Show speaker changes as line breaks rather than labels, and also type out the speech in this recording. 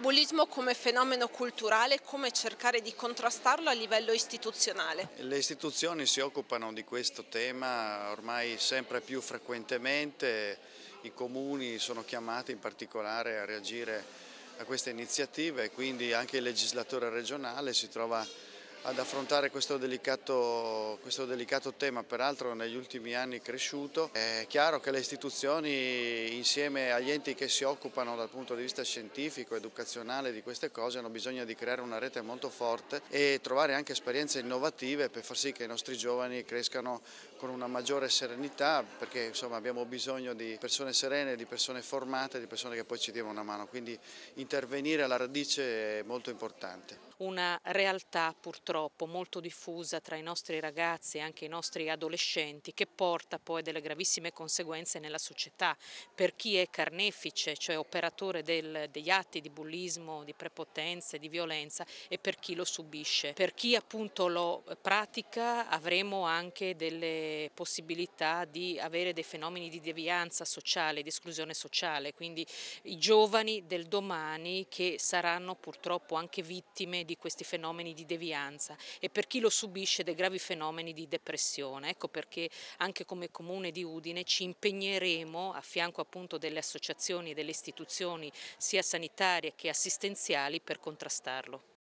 bullismo come fenomeno culturale e come cercare di contrastarlo a livello istituzionale?
Le istituzioni si occupano di questo tema ormai sempre più frequentemente, i comuni sono chiamati in particolare a reagire a queste iniziative e quindi anche il legislatore regionale si trova ad affrontare questo delicato, questo delicato, tema, peraltro negli ultimi anni cresciuto. È chiaro che le istituzioni insieme agli enti che si occupano dal punto di vista scientifico, educazionale di queste cose hanno bisogno di creare una rete molto forte e trovare anche esperienze innovative per far sì che i nostri giovani crescano con una maggiore serenità perché insomma, abbiamo bisogno di persone serene, di persone formate, di persone che poi ci diano una mano, quindi intervenire alla radice è molto importante
una realtà purtroppo molto diffusa tra i nostri ragazzi e anche i nostri adolescenti che porta poi delle gravissime conseguenze nella società. Per chi è carnefice, cioè operatore del, degli atti di bullismo, di prepotenze, di violenza e per chi lo subisce. Per chi appunto lo pratica avremo anche delle possibilità di avere dei fenomeni di devianza sociale, di esclusione sociale, quindi i giovani del domani che saranno purtroppo anche vittime di di questi fenomeni di devianza e per chi lo subisce dei gravi fenomeni di depressione. Ecco perché anche come Comune di Udine ci impegneremo a fianco appunto delle associazioni e delle istituzioni sia
sanitarie che assistenziali per contrastarlo.